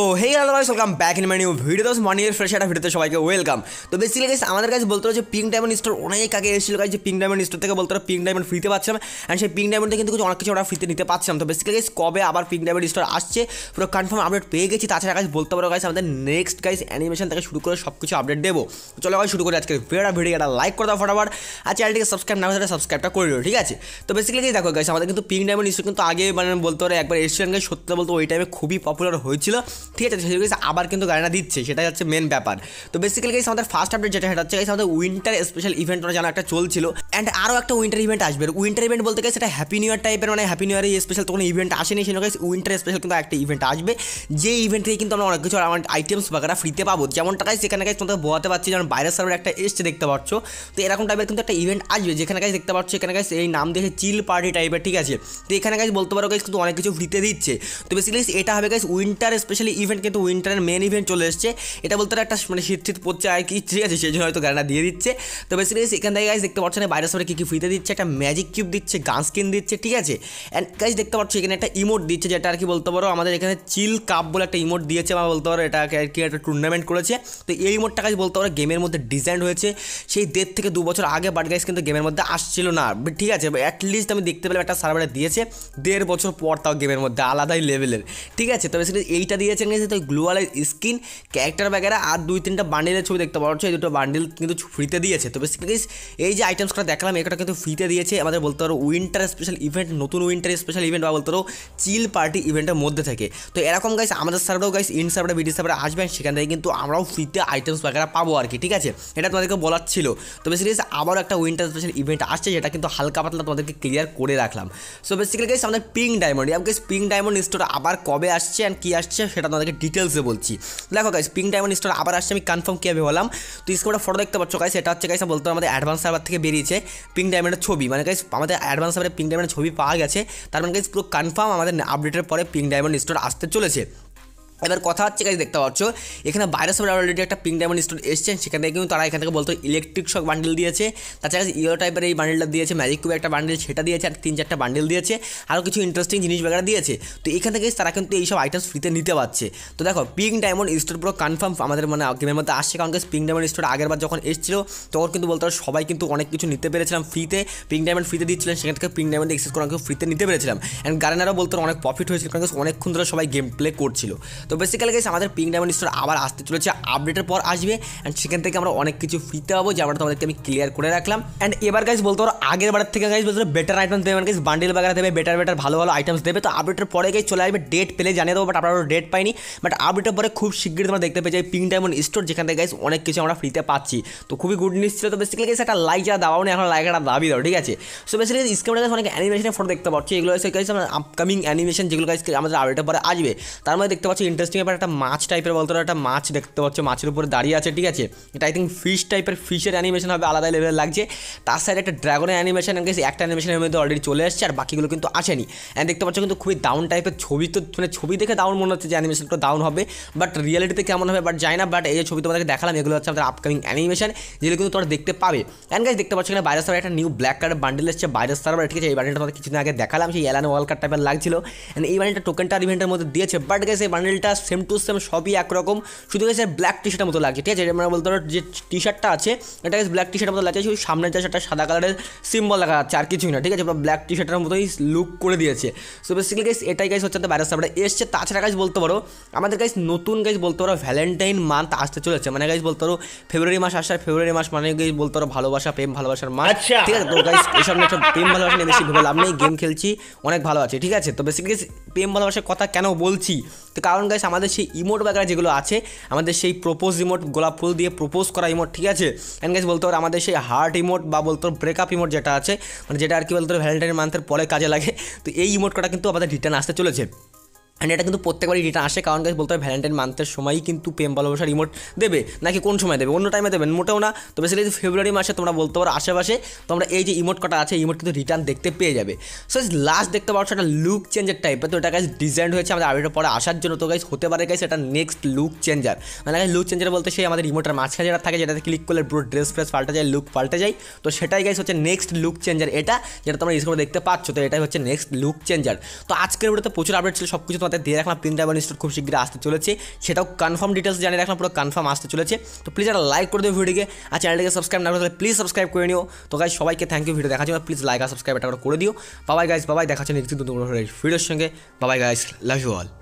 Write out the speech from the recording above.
¡Oh! Hey hello guys welcome back in my video দোস মানি এর ফ্রেশ একটা ভিডিওতে সবাইকে ওয়েলকাম তো বেসিক্যালি গাইস আমাদের কাছে বলতে যে পিঙ্ক ডায়মন্ড স্টোর অনেক আগে এসেছিল গাইস যে পিঙ্ক ডায়মন্ড স্টোর থেকে বলতে পিঙ্ক ডায়মন্ড ফ্রিতে পাচ্ছিলাম অ্যান্ড সেই পিঙ্ক ডায়মন্ডে কিন্তু কিছু অনেক কিছু আমরা ফ্রিতে নিতে পারছিলাম তো বেসিক্যালি গাইস কবে আবার পিঙ্ক ডায়মন্ড স্টোর আসছে পুরো কনফার্ম আপডেট পেয়ে গেছি তাছাড়া গাইস বলতে পারো গাইস আমাদের নেক্সট গাইস অ্যানিমেশন থেকে শুরু করে সব কিছু আপডেট দেবো চলো গাইস শুরু করি আজকে ভিডিওটা ভিডিওটা লাইক করে দাও ফটাফট আর চ্যানেলটিকে সাবস্ক্রাইব না করে সাবস্ক্রাইবটা করে দিও ঠিক আছে তো বেসিক্যালি দেখো গাইস আমাদের কিন্তু পিঙ্ক ডায়মন্ড স্টোর কিন্তু আগে মানে বলতে পারো একবার এসেছিলেন গাইস সত্যি বলতে ওই টাইমে খুবই পপুলার হয়েছিল ঠিক আছে সেই গাইস আবার কিন্তু গাড়িটা দিচ্ছে সেটাই হচ্ছে মেন ব্যাপার তো বেসিক্যালি গাইস আমাদের ফার্স্ট আপডেট যেটা সেটা হচ্ছে গাইস আমাদের উইন্টার স্পেশাল ইভেন্ট ওরা যেন একটা চলছিল অ্যান্ড আরও একটা উইন্টার ইভেন্ট আসবে উইন্টার ইভেন্ট বলতে গেলে সেটা হ্যাপি নিউ ইয়ার টাইপের মানে হ্যাপি নিউ ইয়ারের স্পেশাল কোনো ইভেন্ট আসেনি সেই গাইস উইন্টার স্পেশাল কিন্তু একটা ইভেন্ট আসবে যে ইভেন্ট থেকে কিন্তু আমরা অনেক কিছু আমার আইটেমস বাগারা ফ্রিতে পাবো যেমন গাইস এখানে গাইস তোমাদের বোঝাতে পারছি যেমন বাইরের সার্ভার একটা এসছে দেখতে পাচ্ছ তো এরকম টাইপের কিন্তু একটা ইভেন্ট আসবে যেখানে গাইস দেখতে পাচ্ছ এখানে গাইস এই নাম দেখে চিল পার্টি টাইপের ঠিক আছে তো এখানে গাইস বলতে পারো গাইস কিন্তু অনেক কিছু ফ্রিতে দিচ্ছে তো বেসিক্যালি এটা হবে গাইস উইন্টার স্পেশালি ইভেন্ট কিন্তু উইন্টারের মেন ইভেন্ট চলে এসছে এটা বলতে একটা মানে শীত শীত পড়ছে আর কি ঠিক আছে সেই জন্য হয়তো গানটা দিয়ে দিচ্ছে তো বেসিক্যালি এখান থেকে গাইজ দেখতে পাচ্ছেন বাইরের সবাই কী কী ফ্রিতে দিচ্ছে একটা ম্যাজিক কিউব দিচ্ছে গান স্কিন দিচ্ছে ঠিক আছে অ্যান্ড গাইজ দেখতে পাচ্ছি এখানে একটা ইমোট দিচ্ছে যেটা আর কি বলতে পারো আমাদের এখানে চিল কাপ বলে একটা ইমোট দিয়েছে বা বলতে পারো এটাকে আর কি একটা টুর্নামেন্ট করেছে তো এই ইমোটটা গাইজ বলতে পারো গেমের মধ্যে ডিজাইন হয়েছে সেই দেড় থেকে দু বছর আগে বাট গাইজ কিন্তু গেমের মধ্যে আসছিল না ঠিক আছে অ্যাটলিস্ট আমি দেখতে পেলাম একটা সার্ভারে দিয়েছে দেড় বছর পর তাও গেমের মধ্যে আলাদাই লেভেলের ঠিক আছে তবে সেটা এইটা দিয়েছেন এসে তো গ্লোয়ালাইজ স্কিন ক্যারেক্টার বাগেরা আর দুই তিনটা বান্ডিলের ছবি দেখতে যাচ্ছে এই দুটো বান্ডিল কিন্তু ফ্রিতে দিয়েছে তো বেসিক্যালি এই যে আইটেমসটা দেখলাম এটা কিন্তু ফ্রিতে দিয়েছে আমাদের বলতে পারো উইন্টার স্পেশাল ইভেন্ট নতুন উইন্টার স্পেশাল ইভেন্ট বা বলতে পারো চিল পার্টি ইভেন্টের মধ্যে থাকে তো এরকম গাইস আমাদের সার্ভারও গাইস ইন সার্ভারে বিডি সার্ভারে আসবেন সেখান থেকে কিন্তু আমরাও ফ্রিতে আইটেমস বাগেরা পাবো আর কি ঠিক আছে এটা তোমাদেরকে বলার ছিল তো বেসিক্যালি আবারও একটা উইন্টার স্পেশাল ইভেন্ট আসছে যেটা কিন্তু হালকা পাতলা তোমাদেরকে ক্লিয়ার করে রাখলাম সো বেসিক্যালি গাইস আমাদের পিঙ্ক ডায়মন্ড ইয়াম গাইস পিঙ্ক ডায়মন্ড স্টোর আবার কবে আসছে অ্যান্ড কী আসছে সেটা তোমাদের তোমাদের ডিটেলসে বলছি দেখো গাইস পিং ডায়মন্ড স্টোর আবার আসছে আমি কনফার্ম কীভাবে বললাম তো স্ক্রিনটা ফটো দেখতে পাচ্ছ গাইস এটা হচ্ছে গাইস বলতে আমাদের অ্যাডভান্স সার্ভার থেকে বেরিয়েছে পিং ডায়মন্ডের ছবি মানে গাইস আমাদের অ্যাডভান্স সার্ভারে পিং ডায়মন্ডের ছবি পাওয়া গেছে তার মানে গাইস পুরো কনফার্ম আমাদের আপডেটের পরে পিং ডায়মন্ড স্টোর আসতে চলেছে এবার কথা হচ্ছে কাজ দেখতে পাচ্ছ এখানে বাইরে সব অলরেডি একটা পিঙ্ক ডায়মন্ড স্টোর এসেছে সেখান থেকে কিন্তু তারা এখান থেকে বলতো ইলেকট্রিক শক বান্ডেল দিয়েছে তাছাড়া ইয়েলো টাইপের এই বান্ডেলটা দিয়েছে ম্যাজিক কুবে একটা বান্ডেল সেটা দিয়েছে আর তিন চারটা বান্ডেল দিয়েছে আরও কিছু ইন্টারেস্টিং জিনিস বেগারা দিয়েছে তো এখান থেকে তারা কিন্তু এইসব আইটেমস ফ্রিতে নিতে পারছে তো দেখো পিঙ্ক ডায়মন্ড স্টোর পুরো কনফার্ম আমাদের মানে গেমের মধ্যে আসছে কারণ পিঙ্ক ডায়মন্ড স্টোর আগের বার যখন এসেছিল তখন কিন্তু বলতো সবাই কিন্তু অনেক কিছু নিতে পেরেছিলাম ফ্রিতে পিঙ্ক ডায়মন্ড ফ্রিতে দিচ্ছিলেন সেখান থেকে পিঙ্ক ডায়মন্ড এক্সেস করে ফ্রিতে নিতে পেরেছিলাম অ্যান্ড গার্নারও বলতো অনেক প্রফিট হয়েছিল কারণ অনেকক্ষণ ধরে সবাই গেম প্লে করছিল তো বেসিক্যালি গাইস আমাদের পিঙ্ক ডায়মন্ড স্টোর আবার আসতে চলেছে আপডেটের পর আসবে অ্যান্ড সেখান থেকে আমরা অনেক কিছু ফ্রিতে পাবো যে আমরা তোমাদেরকে আমি ক্লিয়ার করে রাখলাম অ্যান্ড এবার গাইস বলতে পারো আগের বারের থেকে গাইস বলতে বেটার আইটেম দেবে গাইস বান্ডিল বাগারা দেবে বেটার বেটার ভালো ভালো আইটেমস দেবে তো আপডেটের পরে গাইস চলে আসবে ডেট পেলে জানিয়ে দেবো বাট আমরা ডেট পাইনি বাট আপডেটের পরে খুব শীঘ্রই তোমরা দেখতে পেয়ে যাই পিঙ্ক ডায়মন্ড স্টোর যেখান থেকে গাইস অনেক কিছু আমরা ফ্রিতে পাচ্ছি তো খুবই গুড নিউজ ছিল তো বেসিক্যালি গাইস একটা লাইক যারা দাবাও নেই এখন লাইক একটা দাবি দাও ঠিক আছে সো বেসিক্যালি স্ক্রিনে গাইস অনেক অ্যানিমেশনের ফটো দেখতে পাচ্ছি এগুলো গাইস আপকামিং অ্যানিমেশন যেগুলো গাইস আমাদের আপডেটের পরে আসবে তার মধ্যে দেখতে পাচ্ছি ইন্টারেস্টিং এবার একটা মাছ টাইপের বলতে একটা মাছ দেখতে পাচ্ছ মাছের উপরে দাঁড়িয়ে আছে ঠিক আছে এটা আই থিঙ্ক ফিশ টাইপের ফিশের অ্যানিমেশন হবে আলাদা লেভেল লাগছে তার সাইডে একটা ড্রাগনের অ্যানিমেশন অ্যান্ড একটা অ্যানিমেশনের মধ্যে অলরেডি চলে আসছে আর বাকিগুলো কিন্তু আসেনি অ্যান্ড দেখতে পাচ্ছ কিন্তু খুবই ডাউন টাইপের ছবি তো মানে ছবি দেখে ডাউন মনে হচ্ছে যে অ্যানিমেশনটা ডাউন হবে বাট রিয়ালিটিতে কেমন হবে বাট যায় না বাট এই যে ছবি তোমাদেরকে দেখালাম এগুলো হচ্ছে আমাদের আপকামিং অ্যানিমেশন যেগুলো কিন্তু তোমরা দেখতে পাবে অ্যান্ড গাইজ দেখতে পাচ্ছ এখানে বাইরের সার্ভার একটা নিউ ব্ল্যাক কার্ড বান্ডেল এসছে বাইরের সার্ভার ঠিক আছে এই বান্ডেলটা তোমাদের কিছুদিন আগে দেখালাম সেই এলান ওয়াল কার্ড টাইপের লাগছিল অ্যান্ড এই বান্ডেলটা টোকেনটা ইভেন্টের মধ্যে দিয়েছে বাট গাইজ এই বান্ডেলটা প্যান্টটা সেম টু সেম সবই একরকম শুধু গেছে ব্ল্যাক টি শার্টের মতো লাগছে ঠিক আছে আমরা বলতে পারো যে টি শার্টটা আছে এটা গেছে ব্ল্যাক টি শার্টের মতো লাগছে শুধু সামনের যা শার্টটা সাদা কালারের সিম্বল লাগা আছে আর কিছুই না ঠিক আছে ব্ল্যাক টি শার্টের মতোই লুক করে দিয়েছে সো বেসিক্যালি গাইস এটাই গাইস হচ্ছে ভাইরাস আমরা এসছে তাছাড়া গাইস বলতে পারো আমাদের গাইস নতুন গাইস বলতে পারো ভ্যালেন্টাইন মান্থ আসতে চলেছে মানে গাইস বলতে পারো ফেব্রুয়ারি মাস আসার ফেব্রুয়ারি মাস মানে গাইস বলতে পারো ভালোবাসা প্রেম ভালোবাসার মাস আচ্ছা। ঠিক আছে তো গাইস এসব নিয়ে প্রেম ভালোবাসা নিয়ে বেশি ভেবে লাভ নেই গেম খেলছি অনেক ভালো আছে ঠিক আছে তো বেসিক্যালি প্রেম ভালোবাসার কথা কেন বলছি তো কারণ গাইস আমাদের সেই ইমোট বাগেরা যেগুলো আছে আমাদের সেই প্রোপোজ ইমোট গোলাপ ফুল দিয়ে প্রোপোজ করা ইমোট ঠিক আছে অ্যান্ড গাইস বলতে পারে আমাদের সেই হার্ট ইমোট বা বলতে পারো ব্রেকআপ ইমোট যেটা আছে মানে যেটা আর কি বলতে পারে ভ্যালেন্টাইন মান্থের পরে কাজে লাগে তো এই ইমোট কটা কিন্তু আমাদের রিটার্ন আসতে চলেছে অ্যান্ড এটা কিন্তু প্রত্যেকবারই রিটার্ন আসে কারণ কাছে বলতে হবে ভ্যালেন্টাইন মান্থের সময়ই কিন্তু প্রেম ভালোবাসা রিমোট দেবে নাকি কোন সময় দেবে অন্য টাইমে দেবেন মোটেও না তো বেসিক্যালি ফেব্রুয়ারি মাসে তোমরা বলতে পারো আশেপাশে তোমরা এই যে ইমোট কটা আছে ইমোট কিন্তু রিটার্ন দেখতে পেয়ে যাবে সো লাস্ট দেখতে পাচ্ছ একটা লুক চেঞ্জের টাইপ তো এটা গাছ ডিজাইন হয়েছে আমাদের আবিটা পরে আসার জন্য তো গাছ হতে পারে গাছ এটা নেক্সট লুক চেঞ্জার মানে গাছ লুক চেঞ্জার বলতে সেই আমাদের ইমোটার মাঝখানে যেটা থাকে যেটাতে ক্লিক করলে পুরো ড্রেস ফ্রেস পাল্টে যায় লুক পাল্টে যায় তো সেটাই গাছ হচ্ছে নেক্সট লুক চেঞ্জার এটা যেটা তোমরা স্ক্রিনে দেখতে পাচ্ছ তো এটাই হচ্ছে নেক্সট লুক চেঞ্জার তো আজকের ভিডিওতে প্রচুর আপডেট ছিল সব কিছু তোমাদের দিয়ে রাখলাম পিন ডায়মন্ড ইনস্টল খুব শীঘ্রই আসতে চলেছে সেটাও কনফার্ম ডিটেলস জানিয়ে রাখলাম পুরো কনফার্ম আসতে চলেছে তো প্লিজ একটা লাইক করে দিও ভিডিওকে আর চ্যানেলটিকে সাবস্ক্রাইব না করলে প্লিজ সাবস্ক্রাইব করে নিও তো গাইজ সবাইকে থ্যাংক ইউ ভিডিও দেখার প্লিজ লাইক আর সাবস্ক্রাইব এটা করে দিও বাবাই গাইজ বাবাই দেখাচ্ছেন ভিডিওর সঙ্গে বাবাই গাইজ লাভ ইউ অল